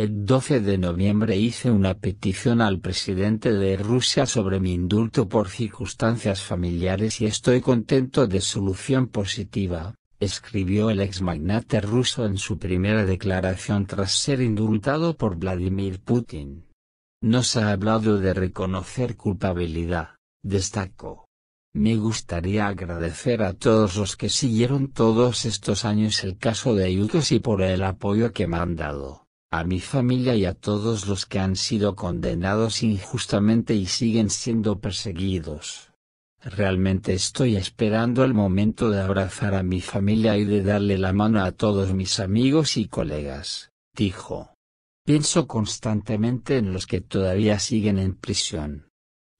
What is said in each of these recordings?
El 12 de noviembre hice una petición al presidente de Rusia sobre mi indulto por circunstancias familiares y estoy contento de solución positiva, escribió el ex magnate ruso en su primera declaración tras ser indultado por Vladimir Putin. No se ha hablado de reconocer culpabilidad, destacó. Me gustaría agradecer a todos los que siguieron todos estos años el caso de Yukos y por el apoyo que me han dado a mi familia y a todos los que han sido condenados injustamente y siguen siendo perseguidos. Realmente estoy esperando el momento de abrazar a mi familia y de darle la mano a todos mis amigos y colegas, dijo. Pienso constantemente en los que todavía siguen en prisión.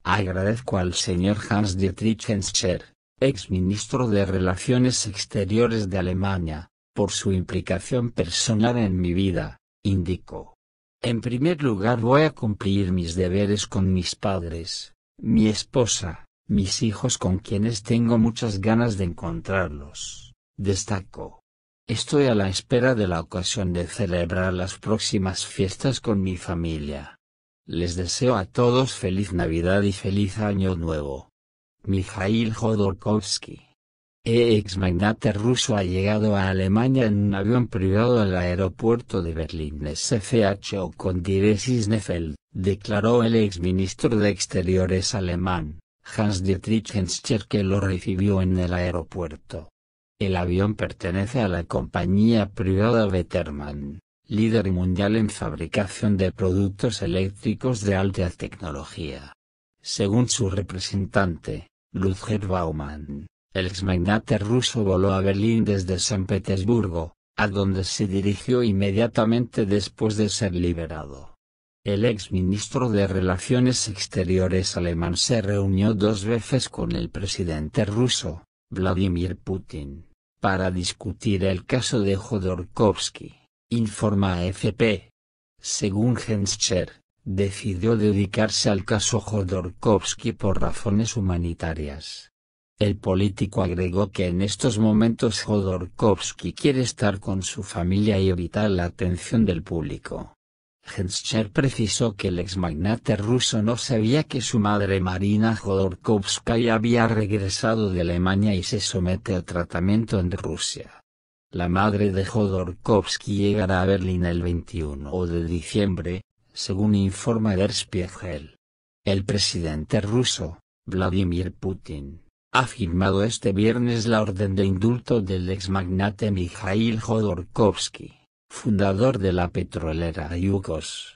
Agradezco al señor Hans Dietrich Henscher, ex ministro de Relaciones Exteriores de Alemania, por su implicación personal en mi vida indicó. En primer lugar voy a cumplir mis deberes con mis padres, mi esposa, mis hijos con quienes tengo muchas ganas de encontrarlos, destaco. Estoy a la espera de la ocasión de celebrar las próximas fiestas con mi familia. Les deseo a todos feliz Navidad y feliz Año Nuevo. Mijail Jodorkovsky ex magnate ruso ha llegado a Alemania en un avión privado al aeropuerto de Berlín SFH con declaró el ex ministro de Exteriores alemán, Hans-Dietrich Henscher que lo recibió en el aeropuerto. El avión pertenece a la compañía privada Betterman, líder mundial en fabricación de productos eléctricos de alta tecnología. Según su representante, Luther Baumann, el exmagnate ruso voló a Berlín desde San Petersburgo, a donde se dirigió inmediatamente después de ser liberado. El exministro de Relaciones Exteriores alemán se reunió dos veces con el presidente ruso, Vladimir Putin, para discutir el caso de Jodorkovsky, informa AFP. Según Genscher, decidió dedicarse al caso Jodorkovsky por razones humanitarias el político agregó que en estos momentos Jodorkovsky quiere estar con su familia y evitar la atención del público. Genscher precisó que el exmagnate ruso no sabía que su madre Marina Jodorkovskaya había regresado de Alemania y se somete a tratamiento en Rusia. La madre de Jodorkovsky llegará a Berlín el 21 de diciembre, según informa Der Spiegel. El presidente ruso, Vladimir Putin ha firmado este viernes la orden de indulto del ex magnate Mijaíl Jodorkovsky, fundador de la petrolera Yukos,